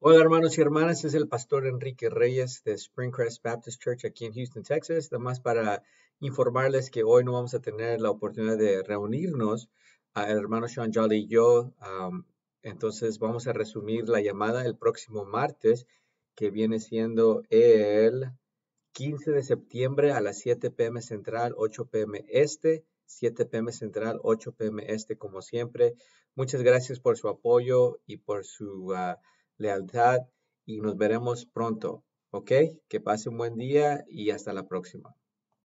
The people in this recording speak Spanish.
Hola hermanos y hermanas, es el pastor Enrique Reyes de Springcrest Baptist Church aquí en Houston, Texas. Nada más para informarles que hoy no vamos a tener la oportunidad de reunirnos, ah, el hermano Sean Jolly y yo. entonces vamos a resumir la llamada el próximo martes, que viene siendo el 15 de septiembre a las 7 p.m. Central, 8 p.m. Este. 7 p.m. Central, 8 p.m. Este, como siempre. Muchas gracias por su apoyo y por su... Ah, lealtad y nos veremos pronto. ¿Ok? Que pase un buen día y hasta la próxima.